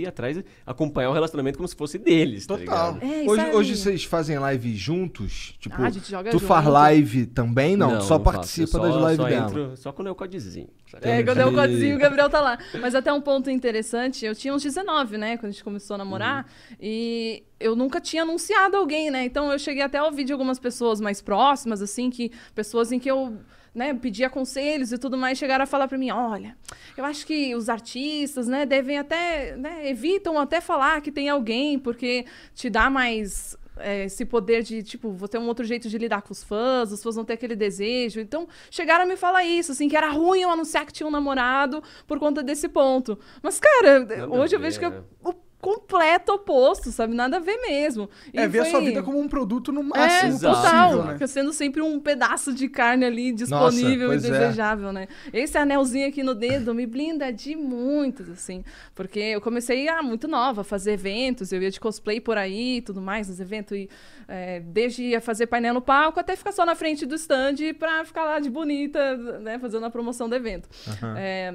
ir atrás e acompanhar o relacionamento como se fosse deles. Tá Total. Tá é, hoje, hoje, vocês fazem live juntos? Tipo, ah, a gente joga tu junto. faz live também? Não, não só não participa das lives só dela. Entro, só quando é o codezinho. É, quando é o codezinho, o Gabriel tá lá. Mas até um ponto interessante, eu tinha uns 19, né, quando a gente começou a namorar. Uhum. E eu nunca tinha anunciado alguém, né? Então eu cheguei até a ouvir de algumas pessoas mais próximas, assim, que pessoas em que eu né, pedia conselhos e tudo mais, chegaram a falar para mim, olha, eu acho que os artistas, né, devem até, né, evitam até falar que tem alguém, porque te dá mais é, esse poder de, tipo, vou ter um outro jeito de lidar com os fãs, os fãs vão ter aquele desejo. Então, chegaram a me falar isso, assim, que era ruim eu anunciar que tinha um namorado por conta desse ponto. Mas, cara, hoje eu vejo que eu, né? o completo oposto, sabe? Nada a ver mesmo. E é, ver a sua vida como um produto no máximo é, total, né? Sendo sempre um pedaço de carne ali disponível Nossa, e é. desejável, é. né? Esse anelzinho aqui no dedo me blinda de muitos, assim. Porque eu comecei, ah, muito nova, a fazer eventos, eu ia de cosplay por aí e tudo mais, nos eventos. E, é, desde ia fazer painel no palco até ficar só na frente do stand pra ficar lá de bonita, né? Fazendo a promoção do evento. Uhum. É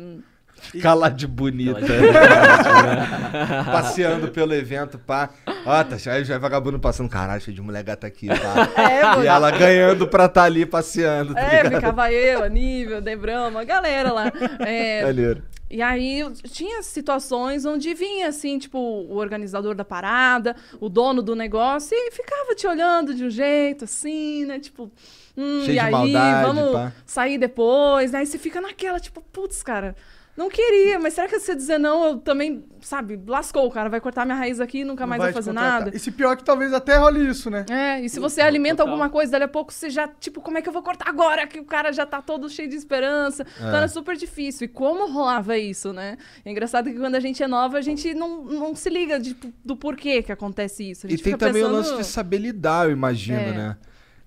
fica lá de bonita. Né? Passeando pelo evento, pá. Ó, tá aí já é vagabundo passando. Caralho, cheio de mulher gata aqui, pá. É, e ela ganhando pra estar tá ali passeando. Tá é, ligado? ficava eu, Aníbal, Debrão, uma galera lá. É, E aí tinha situações onde vinha assim, tipo, o organizador da parada, o dono do negócio, e ficava te olhando de um jeito assim, né? Tipo, hum, Cheio e aí, maldade, vamos pá. sair depois. E você fica naquela, tipo, putz, cara. Não queria, mas será que você dizer não, eu também, sabe, lascou, o cara vai cortar minha raiz aqui e nunca mais vai, fazer nada. E se pior que talvez até role isso, né? É, e se você alimenta alguma coisa, dali a pouco você já, tipo, como é que eu vou cortar agora? Que o cara já tá todo cheio de esperança. É. Então era é super difícil. E como rolava isso, né? É engraçado que quando a gente é nova, a gente não, não se liga de, tipo, do porquê que acontece isso. e tem também pensando... o lance de saber lidar, eu imagino, é. né?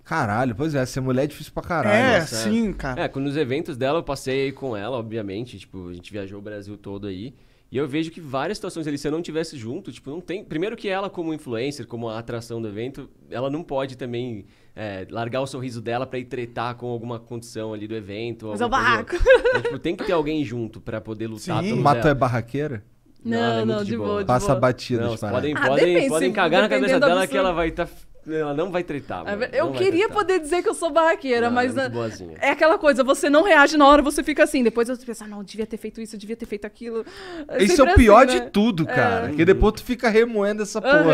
Caralho, pois é, ser mulher é difícil pra caralho. É, sim, cara. É, quando os eventos dela eu passei com ela, obviamente, tipo, a gente viajou o Brasil todo aí. E eu vejo que várias situações ali, se eu não tivesse junto, tipo, não tem. Primeiro que ela, como influencer, como a atração do evento, ela não pode também é, largar o sorriso dela para ir tretar com alguma condição ali do evento. Mas é o barraco. Então, tipo, tem que ter alguém junto para poder lutar. Sim. Mato dela. é barraqueira? Não, não, é não de, boa. boa. Passa batida, não, podem, podem, ah, podem cagar na cabeça dela que ela vai estar. Tá ela não vai tretar. É eu não queria poder dizer que eu sou barraqueira, não, é mas. É, é, aquela coisa, você não reage na hora, você fica assim. Depois você pensa, ah, não, devia ter feito isso, devia ter feito aquilo. Isso é, é o assim, pior assim, de né? tudo, cara. É. Que depois tu fica remoendo essa porra. Uhum,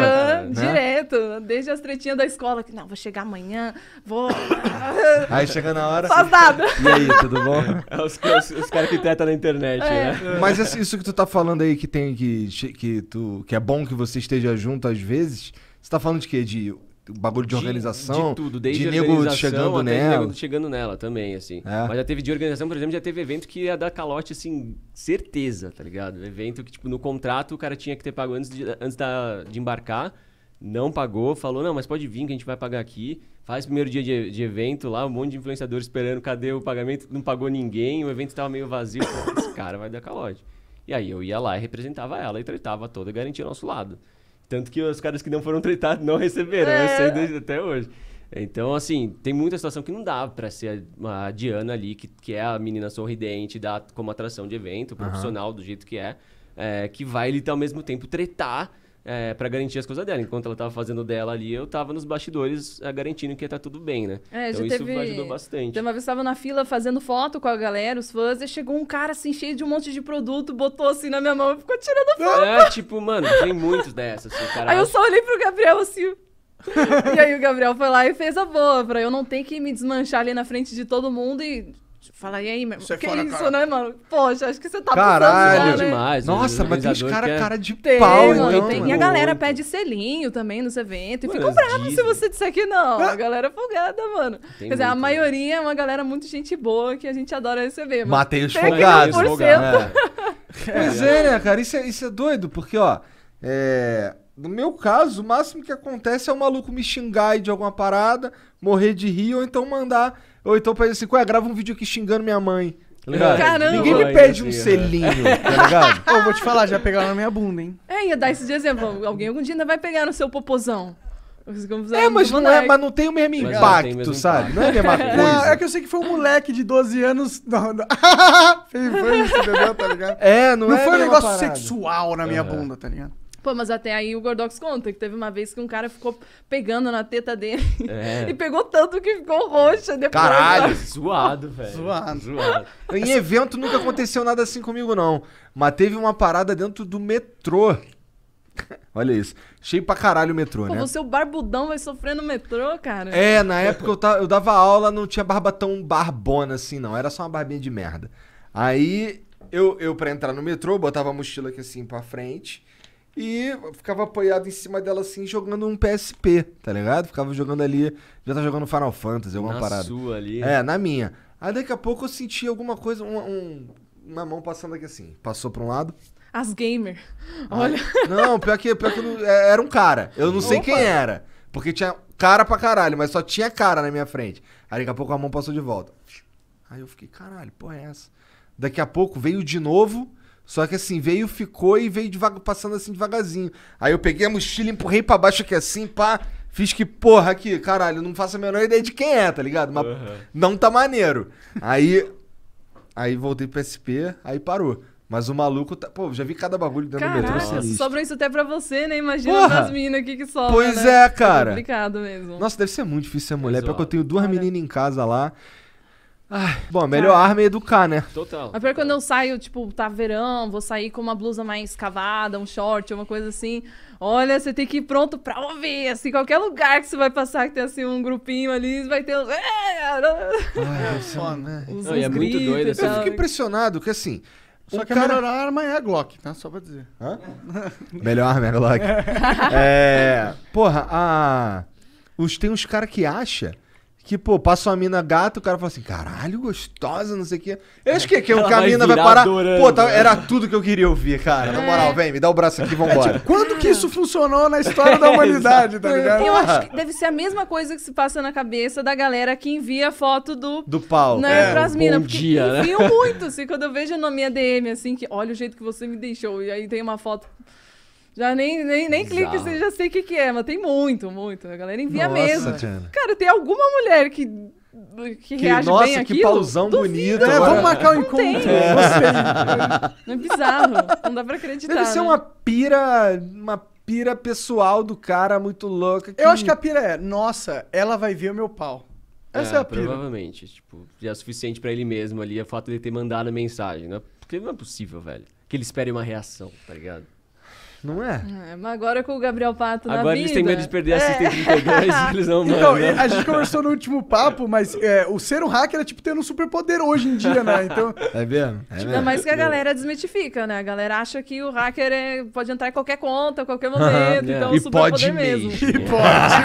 né? Direto. Desde as tretinhas da escola, que não, vou chegar amanhã, vou. aí chega na hora. Faz nada. E aí, tudo bom? É os, os, os caras que tretam na internet, é. né? Mas assim, isso que tu tá falando aí que tem que, que, tu, que é bom que você esteja junto às vezes. Você tá falando de quê? De o bagulho de, organização. De tudo, desde de nego chegando nela. nego chegando nela também, assim. É. Mas já teve de organização, por exemplo, já teve evento que ia dar calote, assim, certeza, tá ligado? Evento que, tipo, no contrato o cara tinha que ter pago antes de, antes da, de embarcar, não pagou, falou, não, mas pode vir que a gente vai pagar aqui. Faz primeiro dia de, de evento lá, um monte de influenciador esperando, cadê o pagamento? Não pagou ninguém, o evento tava meio vazio. Esse cara vai dar calote. E aí eu ia lá e representava ela e tratava toda e garantia o nosso lado. Tanto que os caras que não foram tratados não receberam, né? é. né? até hoje. Então, assim, tem muita situação que não dá para ser a, Diana ali, que, que é a menina sorridente, dá como atração de evento, profissional uhum. do jeito que é, é, que vai ele tá, ao mesmo tempo tretar é, para garantir as coisas dela. Enquanto ela tava fazendo dela ali, eu tava nos bastidores é, garantindo que ia estar tá tudo bem, né? É, então isso teve... ajudou bastante. Então, uma vez tava na fila fazendo foto com a galera, os fãs, e chegou um cara assim, cheio de um monte de produto, botou assim na minha mão e ficou tirando foto. É, tipo, mano, tem muitos dessas. Assim, Aí eu só olhei pro Gabriel assim. e aí o Gabriel foi lá e fez a boa, pra eu não ter que me desmanchar ali na frente de todo mundo e Fala, aí, meu irmão? Você é que é isso, cara. né, mano? Poxa, acho que você tá Caralho, já, é né? demais. Nossa, mas tem uns caras quer... cara de tem, pau, mano, então. Tem. E a galera pede selinho também nos eventos. E ficam bravos se você disser que não. A ah. galera é folgada, mano. Tem Quer dizer, a né? maioria né? é uma galera muito gente boa que a gente adora receber. Mano. Matei os folgados. É. Pois é, né, cara? Isso é, isso é doido, porque, ó... É, no meu caso, o máximo que acontece é o maluco me xingar de alguma parada, morrer de rir, ou então mandar. Ou então pra assim, ué, grava um vídeo aqui xingando minha mãe. Tá Caramba. Ninguém me pede um selinho, tá ligado? Pô, vou te falar, já pegaram na minha bunda, hein? É, ia dar esse de exemplo. Alguém algum dia ainda vai pegar no seu popozão. É, mas não, é, mas não tem o mesmo impacto, mesmo sabe? Impacto. Não é a mesma coisa. Não, é que eu sei que foi um moleque de 12 anos. Não, não. foi isso, entendeu? Tá ligado? É, não, não é foi um negócio parada. sexual na minha uhum. bunda, tá ligado? Pô, mas até aí o Gordox conta que teve uma vez que um cara ficou pegando na teta dele é. e pegou tanto que ficou roxa depois. Caralho, da... zoado, velho. Zoado. zoado. Em evento nunca aconteceu nada assim comigo, não. Mas teve uma parada dentro do metrô. Olha isso. Cheio pra caralho o metrô, Pô, né? Você, é o barbudão, vai sofrer no metrô, cara? É, na época eu, tava, eu dava aula, não tinha barba tão barbona assim, não. Era só uma barbinha de merda. Aí, eu, eu pra entrar no metrô, botava a mochila aqui assim pra frente e ficava apoiado em cima dela assim, jogando um PSP, tá ligado? Ficava jogando ali, já tá jogando Final Fantasy, alguma na parada. Na sua ali. É, na minha. Aí daqui a pouco eu senti alguma coisa, um, um, uma mão passando aqui assim. Passou pra um lado. As gamer. Olha. não, pior que, pior que não, é, era um cara. Eu não Opa. sei quem era. Porque tinha cara pra caralho, mas só tinha cara na minha frente. Aí daqui a pouco a mão passou de volta. Aí eu fiquei, caralho, porra é essa? Daqui a pouco veio de novo só que assim, veio, ficou e veio devagar, passando assim devagarzinho. Aí eu peguei a mochila, empurrei pra baixo aqui assim, pá. Fiz que, porra, aqui, caralho, não faço a menor ideia de quem é, tá ligado? Mas uhum. não tá maneiro. Aí. aí voltei pro SP, aí parou. Mas o maluco tá. Pô, já vi cada bagulho dentro Caraca, do metrô. Nossa, sobra isso até pra você, né? Imagina Porra. as meninas aqui que sobram. Pois né? é, cara. É complicado mesmo. Nossa, deve ser muito difícil ser mulher. porque Pior que eu tenho duas meninas em casa lá bom, a melhor arma é educar, né? Total. Mas pior é quando eu saio, tipo, tá verão, vou sair com uma blusa mais cavada, um short, uma coisa assim. Olha, você tem que ir pronto pra ouvir, assim, qualquer lugar que você vai passar que tem, assim, um grupinho ali, vai ter... Ah, é só, é né? Os, Não, é muito doido. Assim. Eu fico impressionado que, assim... Só o que cara... a melhor arma é a Glock, tá? Só pra dizer. Hã? melhor arma é a Glock. é... Porra, a... Os, tem uns caras que acham que, pô, passa uma mina gata, o cara fala assim, caralho, gostosa, não sei o quê. Eu acho que, que o caminho vai parar. Adorando. Pô, tá, né? era tudo que eu queria ouvir, cara. É. Na moral, vem, me dá o braço aqui, vambora. É, tipo, quando que isso funcionou na história da humanidade, tá é. ligado? Eu acho que deve ser a mesma coisa que se passa na cabeça da galera que envia foto do. Do pau. Né, é, pras minas. dia, né né? muito, assim, quando eu vejo na minha DM, assim, que olha o jeito que você me deixou. E aí tem uma foto. Já nem, nem, nem clique, você assim, já sei o que, que é, mas tem muito, muito. A galera envia Nossa, mesmo. Tiana. Cara, tem alguma mulher que que, que nossa, que aquilo? pausão bonito. É, vamos marcar o um encontro. é. não é bizarro. Não dá pra acreditar. Deve ser né? uma pira. Uma pira pessoal do cara muito louca. Que... Eu acho que a pira é, nossa, ela vai ver o meu pau. Essa é, é a pira. Provavelmente, tipo, já é suficiente para ele mesmo ali, o fato de ter mandado a mensagem. Não né? porque não é possível, velho. Que ele espere uma reação, tá ligado? Não é? é? mas agora com o Gabriel Pato agora na Agora eles têm medo de perder a assistente é. eles não, mano. Então, né? a gente conversou no último papo, mas é, o ser um hacker é tipo ter um superpoder hoje em dia, né? Então... É mesmo? É mesmo. Ainda mais que a galera desmitifica, né? A galera acha que o hacker é, pode entrar em qualquer conta, a qualquer momento, uh é. -huh, então é um superpoder mesmo. mesmo. E pode.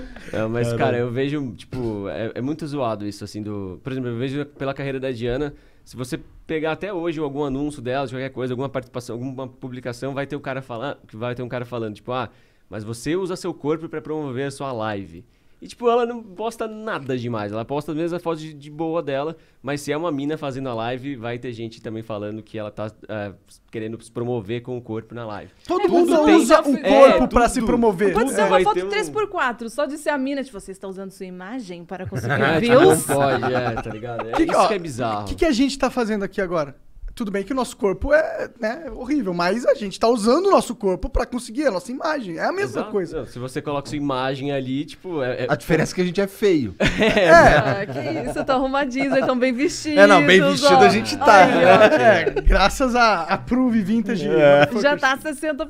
Não, mas, cara, eu vejo, tipo, é, é muito zoado isso, assim, do... Por exemplo, eu vejo pela carreira da Diana... Se você pegar até hoje algum anúncio delas, qualquer coisa, alguma participação, alguma publicação, vai ter o cara falando, vai ter um cara falando, tipo, ah, mas você usa seu corpo para promover a sua live. E, tipo, ela não posta nada demais. Ela posta mesmo a foto de, de, boa dela. Mas se é uma mina fazendo a live, vai ter gente também falando que ela tá uh, querendo se promover com o corpo na live. Todo é, mundo usa o corpo é, pra se promover. Não pode ser é, uma foto um... 3x4. Só de ser a mina, tipo, você está usando sua imagem para conseguir ah, tipo, views? não pode, é, tá ligado? É, que, que, ó, que é bizarro. O que, que a gente tá fazendo aqui agora? Tudo bem que o nosso corpo é né, horrível, mas a gente tá usando o nosso corpo para conseguir a nossa imagem. É a mesma Exato. coisa. Se você coloca sua imagem ali, tipo. É, é... A diferença é que a gente é feio. É, é. Né? Ah, que isso, tão arrumadinhos, tão bem vestido. É, não, bem vestido ó. a gente tá. Ai, né? graças a, a Prove Vintage. É. Já tá 60%,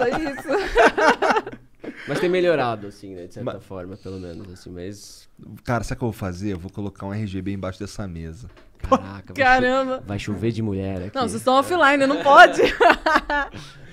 é isso. Mas tem melhorado, assim, né? De certa mas... forma, pelo menos, assim, mas... Cara, sabe o que eu vou fazer? Eu vou colocar um RGB embaixo dessa mesa. Caraca, Caramba. Vai chover de mulher aqui. Não, vocês estão offline, não pode.